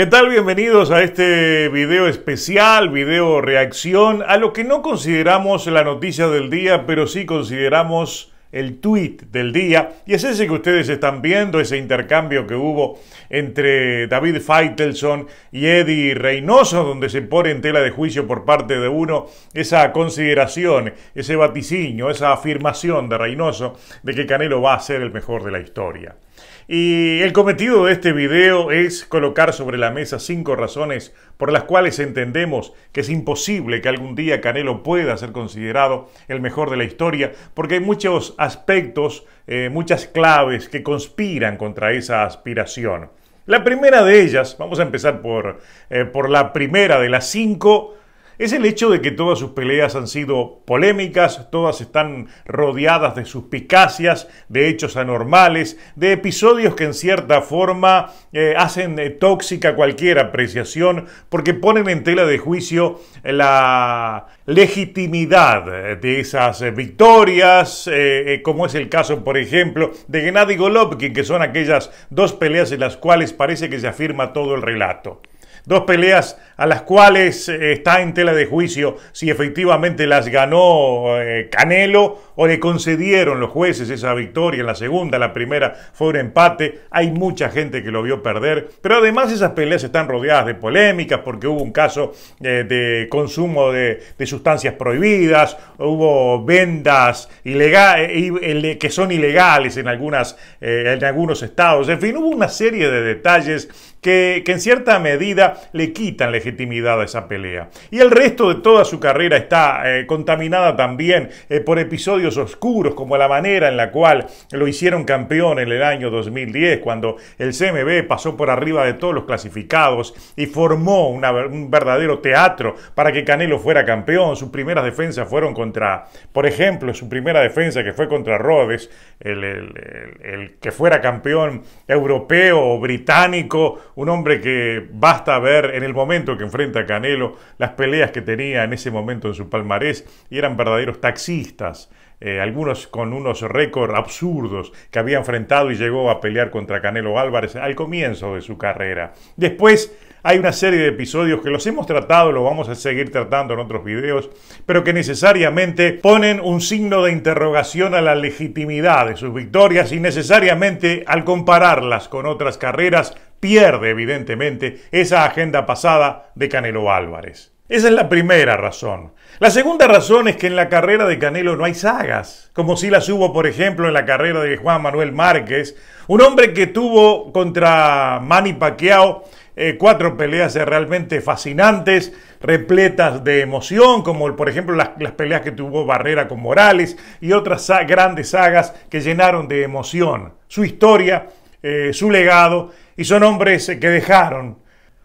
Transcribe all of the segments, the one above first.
¿Qué tal? Bienvenidos a este video especial, video reacción a lo que no consideramos la noticia del día, pero sí consideramos el tweet del día. Y es ese que ustedes están viendo, ese intercambio que hubo entre David Feitelson y Eddie Reynoso, donde se pone en tela de juicio por parte de uno esa consideración, ese vaticinio, esa afirmación de Reynoso de que Canelo va a ser el mejor de la historia. Y el cometido de este video es colocar sobre la mesa cinco razones por las cuales entendemos que es imposible que algún día Canelo pueda ser considerado el mejor de la historia, porque hay muchos aspectos, eh, muchas claves que conspiran contra esa aspiración. La primera de ellas, vamos a empezar por, eh, por la primera de las cinco es el hecho de que todas sus peleas han sido polémicas, todas están rodeadas de suspicacias, de hechos anormales, de episodios que en cierta forma eh, hacen eh, tóxica cualquier apreciación porque ponen en tela de juicio la legitimidad de esas victorias, eh, como es el caso, por ejemplo, de Gennady Golovkin, que son aquellas dos peleas en las cuales parece que se afirma todo el relato. Dos peleas a las cuales eh, está en tela de juicio si efectivamente las ganó eh, Canelo o le concedieron los jueces esa victoria en la segunda, la primera fue un empate, hay mucha gente que lo vio perder, pero además esas peleas están rodeadas de polémicas porque hubo un caso eh, de consumo de, sustancias prohibidas, hubo vendas ilegales, eh, eh, que son ilegales en, algunas, en algunos estados, en fin, hubo una serie de detalles que, en cierta medida le quitan legitimidad a esa pelea. Y el resto de toda su carrera está contaminada también por episodios oscuros, como la manera en la cual lo hicieron campeón en el año 2010, cuando el CMB pasó por arriba de todos los clasificados y formó un verdadero teatro para que Canelo fuera campeón. Sus primeras defensas fueron contra, por ejemplo, su primera defensa que fue contra Rhodes, el, el que fuera campeón europeo o británico, un hombre que basta ver en el momento que enfrenta a Canelo, las peleas que tenía en ese momento en su palmarés y eran verdaderos taxistas eh, algunos con unos récords absurdos que había enfrentado y llegó a pelear contra Canelo Álvarez al comienzo de su carrera. Después hay una serie de episodios que los hemos tratado, lo vamos a seguir tratando en otros videos, pero que necesariamente ponen un signo de interrogación a la legitimidad de sus victorias y necesariamente al compararlas con otras carreras pierde evidentemente esa agenda pasada de Canelo Álvarez. Esa es la primera razón. La segunda razón es que en la carrera de Canelo no hay sagas, como si las hubo, por ejemplo, en la carrera de Juan Manuel Márquez, un hombre que tuvo contra Manny Pacquiao eh, cuatro peleas realmente fascinantes, repletas de emoción, como por ejemplo las, peleas que tuvo Barrera con Morales y otras grandes sagas que llenaron de emoción su historia, eh, su legado, y son hombres que dejaron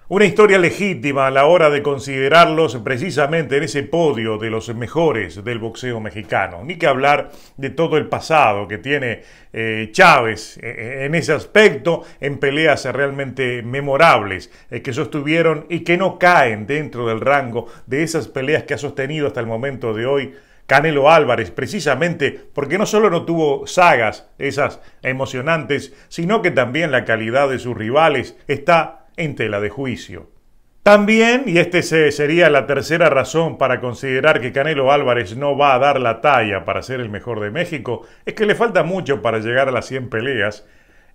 una historia legítima a la hora de considerarlos precisamente en ese podio de los mejores del boxeo mexicano. Ni que hablar de todo el pasado que tiene eh, Chávez e, e, en ese aspecto, en peleas realmente memorables eh, que sostuvieron y que no caen dentro del rango de esas peleas que ha sostenido hasta el momento de hoy Canelo Álvarez, precisamente porque no solo no tuvo sagas esas emocionantes, sino que también la calidad de sus rivales está en tela de juicio. También, y esta sería la tercera razón para considerar que Canelo Álvarez no va a dar la talla para ser el mejor de México, es que le falta mucho para llegar a las 100 peleas.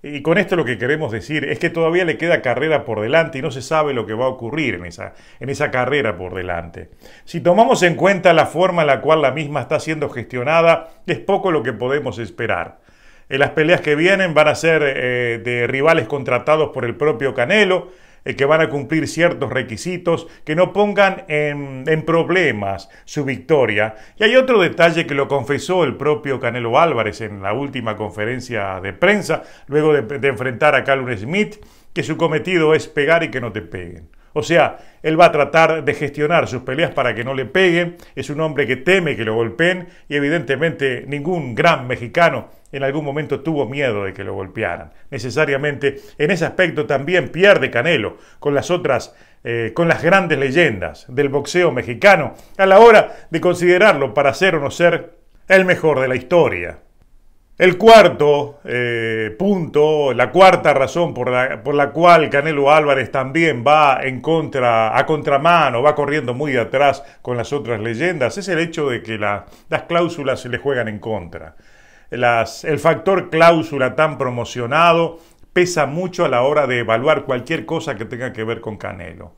Y con esto lo que queremos decir es que todavía le queda carrera por delante y no se sabe lo que va a ocurrir en esa, en esa carrera por delante. Si tomamos en cuenta la forma en la cual la misma está siendo gestionada, es poco lo que podemos esperar. Eh, las peleas que vienen van a ser eh, de rivales contratados por el propio Canelo, eh, que van a cumplir ciertos requisitos, que no pongan en, problemas su victoria. Y hay otro detalle que lo confesó el propio Canelo Álvarez en la última conferencia de prensa, luego de, enfrentar a Calum Smith, que su cometido es pegar y que no te peguen. O sea, él va a tratar de gestionar sus peleas para que no le peguen, es un hombre que teme que lo golpeen y evidentemente ningún gran mexicano en algún momento tuvo miedo de que lo golpearan. Necesariamente en ese aspecto también pierde Canelo con las otras, eh, con las grandes leyendas del boxeo mexicano a la hora de considerarlo para ser o no ser el mejor de la historia. El cuarto eh, punto, la cuarta razón por la, cual Canelo Álvarez también va en contra, a contramano, va corriendo muy atrás con las otras leyendas, es el hecho de que las cláusulas se le juegan en contra. el factor cláusula tan promocionado pesa mucho a la hora de evaluar cualquier cosa que tenga que ver con Canelo.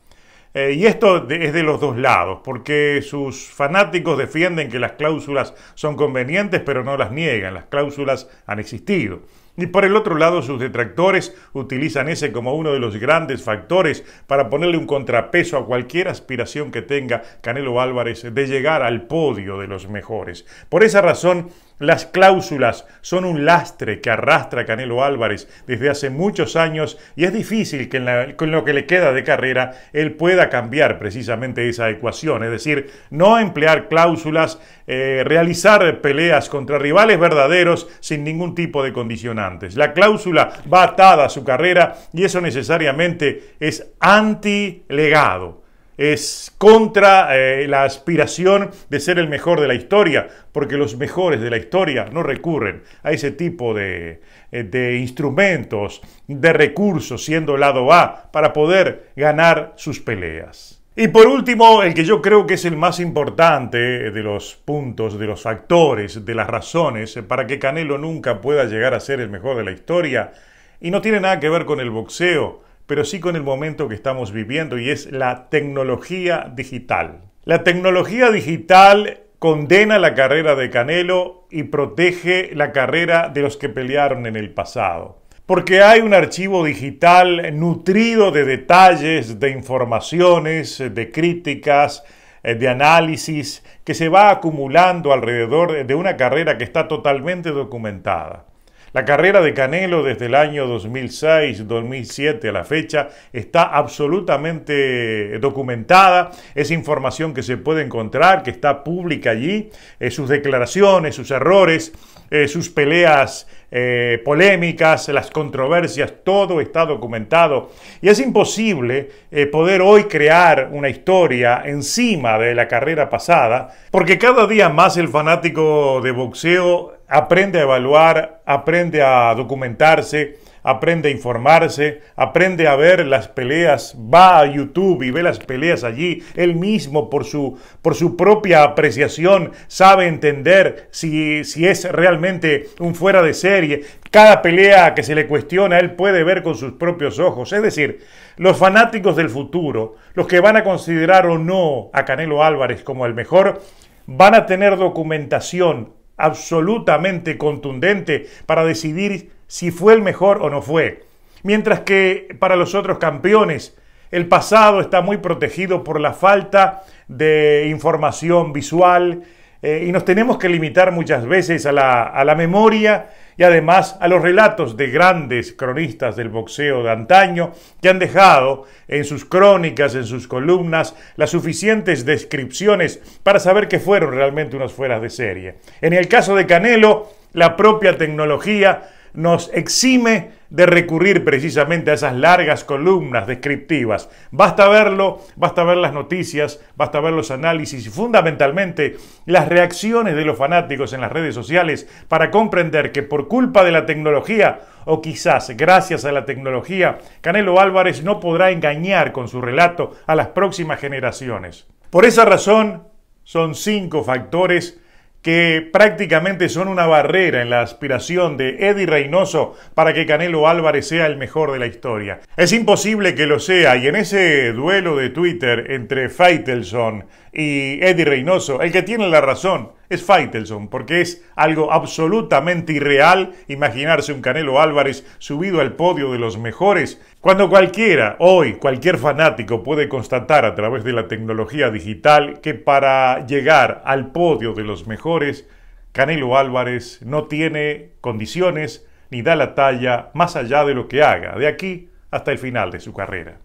Eh, y esto es de los dos lados, porque sus fanáticos defienden que las cláusulas son convenientes, pero no las niegan, las cláusulas han existido. Y por el otro lado, sus detractores utilizan ese como uno de los grandes factores para ponerle un contrapeso a cualquier aspiración que tenga Canelo Álvarez de llegar al podio de los mejores. Por esa razón, las cláusulas son un lastre que arrastra Canelo Álvarez desde hace muchos años y es difícil que con lo que le queda de carrera él pueda cambiar precisamente esa ecuación, es decir, no emplear cláusulas, eh, realizar peleas contra rivales verdaderos sin ningún tipo de condicionantes. La cláusula va atada a su carrera y eso necesariamente es antilegado es contra eh, la aspiración de ser el mejor de la historia, porque los mejores de la historia no recurren a ese tipo de, eh, de instrumentos, de recursos, siendo lado A, para poder ganar sus peleas. Y por último, el que yo creo que es el más importante eh, de los puntos, de los factores, de las razones para que Canelo nunca pueda llegar a ser el mejor de la historia, y no tiene nada que ver con el boxeo, pero sí con el momento que estamos viviendo y es la tecnología digital. La tecnología digital condena la carrera de Canelo y protege la carrera de los que pelearon en el pasado. Porque hay un archivo digital nutrido de detalles, de informaciones, de críticas, eh, de análisis, que se va acumulando alrededor de una carrera que está totalmente documentada. La carrera de Canelo desde el año 2006-2007 a la fecha está absolutamente documentada, es información que se puede encontrar, que está pública allí, eh, sus declaraciones, sus errores, eh, sus peleas eh, polémicas, las controversias, todo está documentado. Y es imposible poder hoy crear una historia encima de la carrera pasada, porque cada día más el fanático de boxeo aprende a evaluar, aprende a documentarse, aprende a informarse, aprende a ver las peleas, va a YouTube y ve las peleas allí, él mismo por su, por su propia apreciación sabe entender si, si es realmente un fuera de serie, cada pelea que se le cuestiona él puede ver con sus propios ojos, es decir, los fanáticos del futuro, los que van a considerar o no a Canelo Álvarez como el mejor, van a tener documentación absolutamente contundente para decidir si fue el mejor o no fue. Mientras que para los otros campeones, el pasado está muy protegido por la falta de información visual, eh, y nos tenemos que limitar muchas veces a la, a la memoria y además a los relatos de grandes cronistas del boxeo de antaño que han dejado en sus crónicas, en sus columnas, las suficientes descripciones para saber que fueron realmente unos fueras de serie. En el caso de Canelo, la propia tecnología nos exime de recurrir precisamente a esas largas columnas descriptivas. Basta verlo, basta ver las noticias, basta ver los análisis y fundamentalmente las reacciones de los fanáticos en las redes sociales para comprender que por culpa de la tecnología o quizás gracias a la tecnología, Canelo Álvarez no podrá engañar con su relato a las próximas generaciones. Por esa razón, son cinco factores que prácticamente son una barrera en la aspiración de Eddie Reynoso para que Canelo Álvarez sea el mejor de la historia. Es imposible que lo sea y en ese duelo de Twitter entre Faitelson y Eddie Reynoso, el que tiene la razón es Faitelson, porque es algo absolutamente irreal imaginarse un Canelo Álvarez subido al podio de los mejores, cuando cualquiera, hoy, cualquier fanático puede constatar a través de la tecnología digital que para llegar al podio de los mejores, Canelo Álvarez no tiene condiciones ni da la talla más allá de lo que haga, de aquí hasta el final de su carrera.